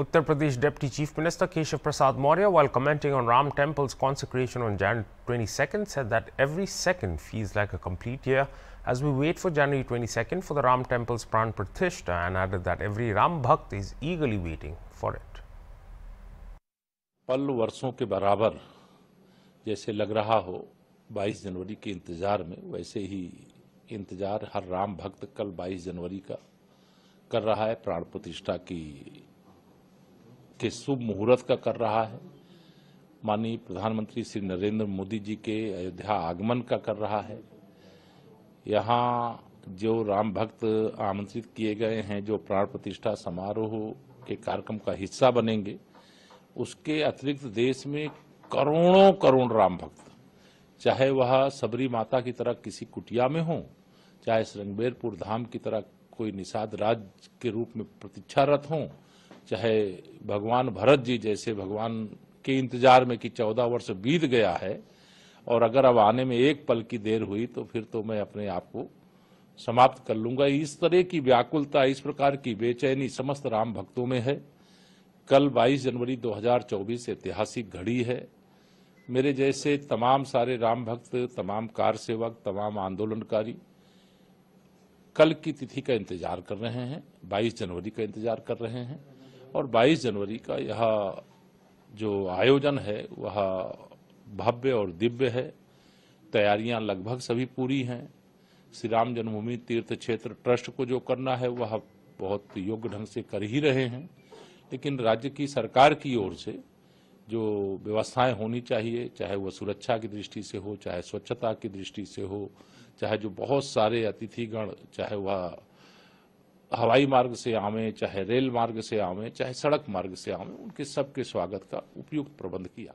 Uttar Pradesh Deputy Chief Minister Keshav Prasad Maurya, while commenting on Ram Temple's consecration on Jan 22nd, said that every second feels like a complete year as we wait for January 22nd for the Ram Temple's Pran Pratishta and added that every Ram Bhakt is eagerly waiting for it. पल वर्षों के बराबर जैसे लग रहा हो 22 जनवरी के इंतज़ार में वैसे ही इंतज़ार हर राम भक्त कल 22 जनवरी का कर रहा है प्राण प्रतिष्ठा की के शुभ मुहूर्त का कर रहा है माननीय प्रधानमंत्री श्री नरेंद्र मोदी जी के अयोध्या आगमन का कर रहा है यहाँ जो राम भक्त आमंत्रित किए गए हैं जो प्राण प्रतिष्ठा समारोह के कार्यक्रम का हिस्सा बनेंगे उसके अतिरिक्त देश में करोड़ों करोड़ राम भक्त चाहे वह सबरी माता की तरह किसी कुटिया में हो चाहे श्रृंगबेरपुर धाम की तरह कोई निषाद राज के रूप में प्रतीक्षारत हों चाहे भगवान भरत जी जैसे भगवान के इंतजार में कि चौदह वर्ष बीत गया है और अगर अब आने में एक पल की देर हुई तो फिर तो मैं अपने आप को समाप्त कर लूंगा इस तरह की व्याकुलता इस प्रकार की बेचैनी समस्त राम भक्तों में है कल 22 जनवरी 2024 ऐतिहासिक घड़ी है मेरे जैसे तमाम सारे राम भक्त तमाम कार सेवक तमाम आंदोलनकारी कल की तिथि का इंतजार कर रहे हैं 22 जनवरी का इंतजार कर रहे हैं और 22 जनवरी का यह जो आयोजन है वह भव्य और दिव्य है तैयारियां लगभग सभी पूरी हैं श्री राम जन्मभूमि तीर्थ क्षेत्र ट्रस्ट को जो करना है वह बहुत योग्य ढंग से कर ही रहे हैं लेकिन राज्य की सरकार की ओर से जो व्यवस्थाएं होनी चाहिए चाहे वह सुरक्षा की दृष्टि से हो चाहे स्वच्छता की दृष्टि से हो चाहे जो बहुत सारे अतिथिगण चाहे वह हवाई मार्ग से आवे चाहे रेल मार्ग से आवे चाहे सड़क मार्ग से आवे उनके सबके स्वागत का उपयुक्त प्रबंध किया